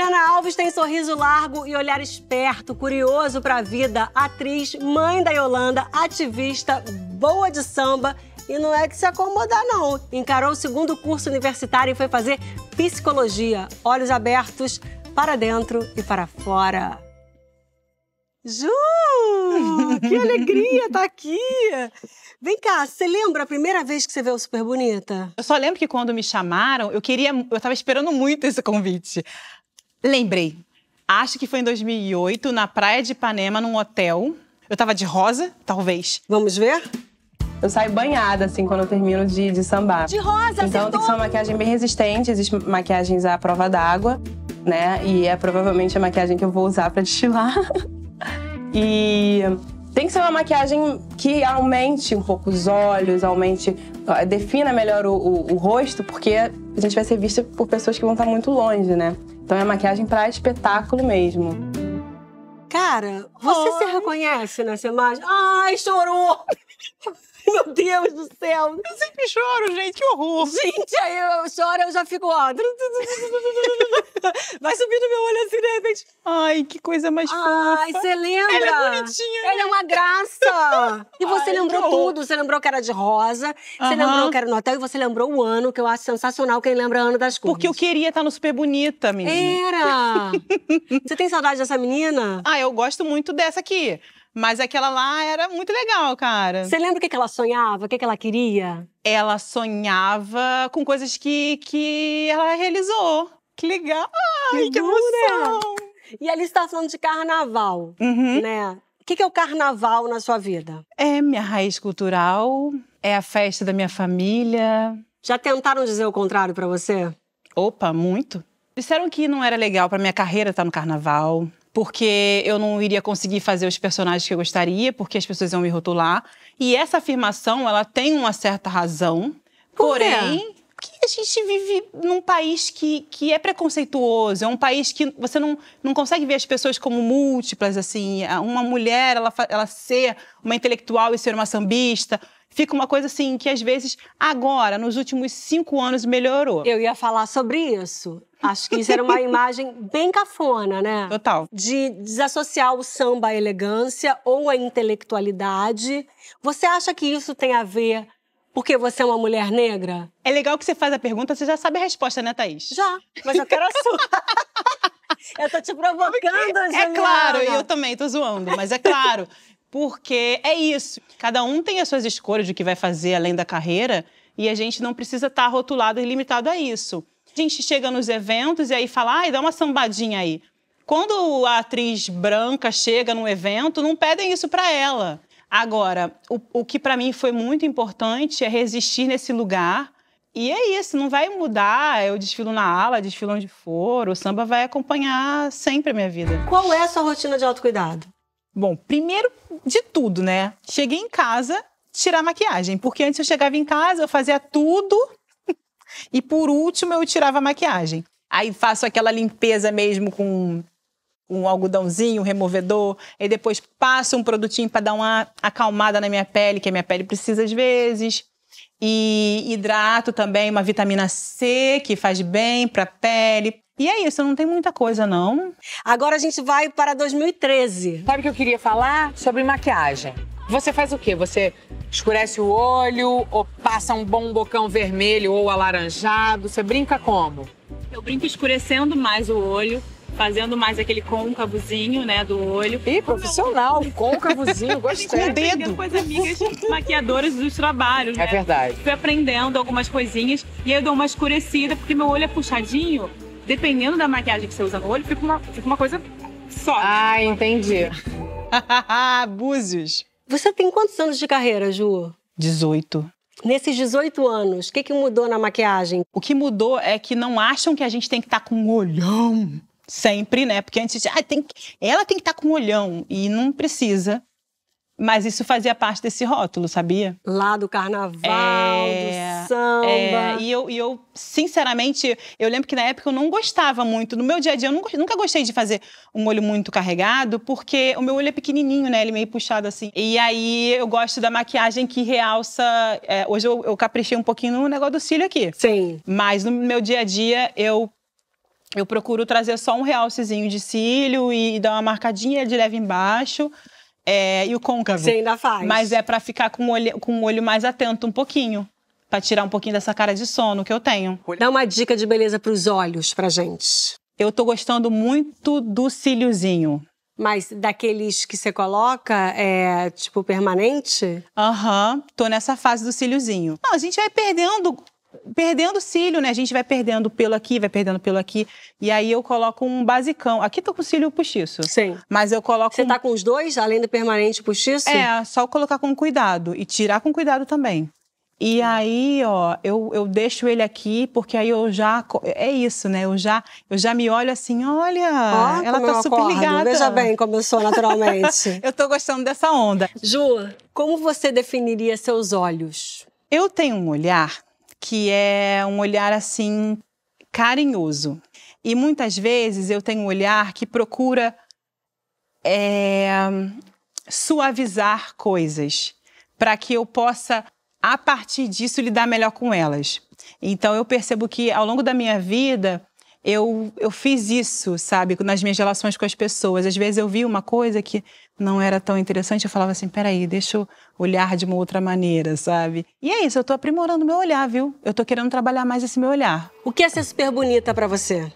Juliana Alves tem sorriso largo e olhar esperto, curioso para a vida, atriz, mãe da Yolanda, ativista, boa de samba e não é que se acomodar, não. Encarou o segundo curso universitário e foi fazer psicologia. Olhos abertos para dentro e para fora. Ju, que alegria estar tá aqui! Vem cá, você lembra a primeira vez que você veio Super Bonita? Eu só lembro que quando me chamaram, eu queria. Eu estava esperando muito esse convite. Lembrei. Acho que foi em 2008, na praia de Ipanema, num hotel. Eu tava de rosa, talvez. Vamos ver? Eu saio banhada, assim, quando eu termino de, de sambar. De rosa, Então acertou. tem que ser uma maquiagem bem resistente, existem maquiagens à prova d'água, né? E é provavelmente a maquiagem que eu vou usar para destilar. e tem que ser uma maquiagem que aumente um pouco os olhos, aumente, defina melhor o, o, o rosto, porque a gente vai ser vista por pessoas que vão estar muito longe, né? Então é maquiagem para espetáculo mesmo. Cara, você Oi. se reconhece nessa imagem? Ai, chorou! Meu Deus do céu! Eu sempre choro, gente, que horror! Gente, aí eu, choro, eu já fico, ó. Vai subindo meu olho assim, de repente. Ai, que coisa mais fofa. Ai, você lembra? Ela é bonitinha. Ela é né? uma graça. E você Ai, lembrou tudo. Você lembrou que era de rosa, você lembrou que era no hotel e você lembrou o ano, que eu acho sensacional quem lembra o ano das coisas. Porque eu queria estar tá no Super Bonita, menina. Era! você tem saudade dessa menina? Ah, eu gosto muito dessa aqui. Mas aquela lá era muito legal, cara. Você lembra o que, ela sonhava? O que, ela queria? Ela sonhava com coisas que, que ela realizou. Que legal! Ai, que, que emoção! E ali está falando de carnaval, uhum. né? O que, que é o carnaval na sua vida? É minha raiz cultural, é a festa da minha família. Já tentaram dizer o contrário para você? Opa, muito. Disseram que não era legal para minha carreira estar tá no carnaval porque eu não iria conseguir fazer os personagens que eu gostaria, porque as pessoas iam me rotular. E essa afirmação, ela tem uma certa razão, porém, que a gente vive num país que, que é preconceituoso, é um país que você não, não consegue ver as pessoas como múltiplas, assim. Uma mulher, ela, ela ser uma intelectual e ser uma sambista, fica uma coisa assim que às vezes agora, nos últimos cinco anos, melhorou. Eu ia falar sobre isso. Acho que isso era uma imagem bem cafona, né? Total. De desassociar o samba à elegância ou à intelectualidade. Você acha que isso tem a ver porque você é uma mulher negra? É legal que você faz a pergunta, você já sabe a resposta, né, Thaís? Já, mas eu quero a sua. eu tô te provocando, Angeliana. É claro, e eu também tô zoando, mas é claro. Porque é isso. Cada um tem as suas escolhas do que vai fazer além da carreira e a gente não precisa estar tá rotulado e limitado a isso. A gente chega nos eventos e aí fala, ai, dá uma sambadinha aí. Quando a atriz branca chega num evento, não pedem isso para ela. Agora, o, o que para mim foi muito importante é resistir nesse lugar. E é isso, não vai mudar. Eu desfilo na ala, desfilo onde for, o samba vai acompanhar sempre a minha vida. Qual é a sua rotina de autocuidado? Bom, primeiro de tudo, né? Cheguei em casa, tirar maquiagem, porque antes eu chegava em casa, eu fazia tudo e por último, eu tirava a maquiagem. Aí faço aquela limpeza mesmo com um algodãozinho, um removedor, e depois passo um produtinho para dar uma acalmada na minha pele, que a minha pele precisa às vezes. E hidrato também, uma vitamina C que faz bem para a pele. E é isso, não tem muita coisa, não. Agora a gente vai para 2013. Sabe o que eu queria falar? Sobre maquiagem. Você faz o quê? Você escurece o olho ou passa um bom bocão vermelho ou alaranjado? Você brinca como? Eu brinco escurecendo mais o olho, fazendo mais aquele côncavozinho, né, do olho. Ih, profissional, côncavozinho, gostei. Com o dedo. com as amigas maquiadoras dos trabalhos, É né? verdade. Fui aprendendo algumas coisinhas e aí eu dou uma escurecida, porque meu olho é puxadinho. Dependendo da maquiagem que você usa no olho, fica uma, fica uma coisa só. Né? Ah, entendi. Búzios. Você tem quantos anos de carreira, Ju? 18. Nesses 18 anos, o que, que mudou na maquiagem? O que mudou é que não acham que a gente tem que estar tá com um olhão sempre, né? Porque antes, ah, tem que... ela tem que estar tá com um olhão e não precisa. Mas isso fazia parte desse rótulo, sabia? Lá do carnaval, é, do samba. É, e, eu, e eu, sinceramente, eu lembro que na época eu não gostava muito. No meu dia a dia, eu nunca gostei de fazer um olho muito carregado, porque o meu olho é pequenininho, né? Ele é meio puxado assim. E aí eu gosto da maquiagem que realça. É, hoje eu, eu caprichei um pouquinho no negócio do cílio aqui. Sim. Mas no meu dia a dia, eu eu procuro trazer só um realcezinho de cílio e dar uma marcadinha de leve embaixo. É, e o côncavo. Você ainda faz. Mas é para ficar com o, olho, com o olho mais atento um pouquinho. para tirar um pouquinho dessa cara de sono que eu tenho. Dá uma dica de beleza pros olhos pra gente. Eu tô gostando muito do cíliozinho. Mas daqueles que você coloca, é tipo permanente? Aham, uhum, tô nessa fase do cíliozinho. Não, a gente vai perdendo perdendo cílio, né? A gente vai perdendo pelo aqui, vai perdendo pelo aqui. E aí eu coloco um basicão. Aqui tô com cílio postiço. Sim. Mas eu coloco. Você tá um... tá com os dois, além do permanente postiço? É, só colocar com cuidado. E tirar com cuidado também. E aí, ó, eu, eu deixo ele aqui, porque aí eu já. É isso, né? Eu já, eu já me olho assim, olha, ah, ela tá super ligada. Veja bem como eu sou naturalmente. eu tô gostando dessa onda. Ju, como você definiria seus olhos? Eu tenho um olhar que é um olhar assim carinhoso. E muitas vezes eu tenho um olhar que procura é, suavizar coisas para que eu possa, a partir disso, lidar melhor com elas. Então eu percebo que ao longo da minha vida eu, eu fiz isso, sabe, nas minhas relações com as pessoas. Às vezes eu vi uma coisa que não era tão interessante, eu falava assim: peraí, deixa eu olhar de uma outra maneira, sabe? E é isso, eu tô aprimorando meu olhar, viu? Eu tô querendo trabalhar mais esse meu olhar. O que é ser super bonita para você?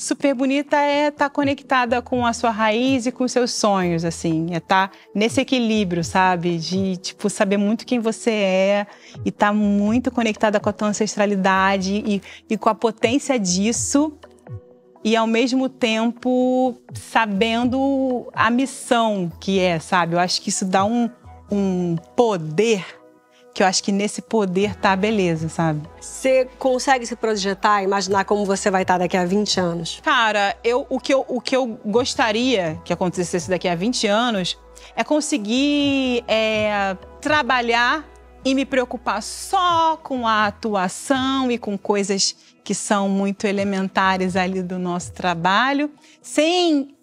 super bonita é estar tá conectada com a sua raiz e com seus sonhos, assim. É estar tá nesse equilíbrio, sabe? De, tipo, saber muito quem você é e estar tá muito conectada com a tua ancestralidade e, e com a potência disso. E ao mesmo tempo sabendo a missão que é, sabe? Eu acho que isso dá um, um poder que eu acho que nesse poder tá a beleza, sabe? Você consegue se projetar, imaginar como você vai estar daqui a 20 anos? Cara, eu, o, que eu, o que eu gostaria que acontecesse daqui a 20 anos é conseguir é, trabalhar e me preocupar só com a atuação e com coisas que são muito elementares ali do nosso trabalho, sem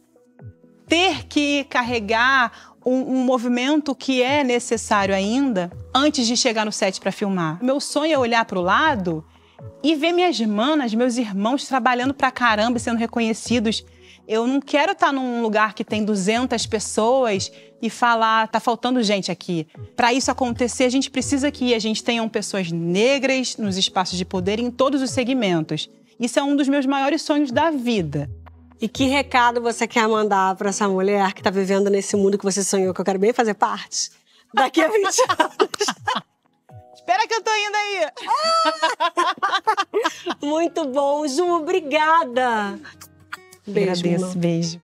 ter que carregar um, um movimento que é necessário ainda antes de chegar no set para filmar. Meu sonho é olhar para o lado e ver minhas irmãs, meus irmãos trabalhando pra caramba e sendo reconhecidos. Eu não quero estar tá num lugar que tem 200 pessoas e falar, tá faltando gente aqui. Para isso acontecer, a gente precisa que a gente tenha pessoas negras nos espaços de poder em todos os segmentos. Isso é um dos meus maiores sonhos da vida. E que recado você quer mandar para essa mulher que está vivendo nesse mundo que você sonhou que eu quero bem fazer parte? daqui a 20 anos. Espera que eu tô indo aí. Ah! Muito bom, Ju, obrigada. Beijo. Agradeço, beijo.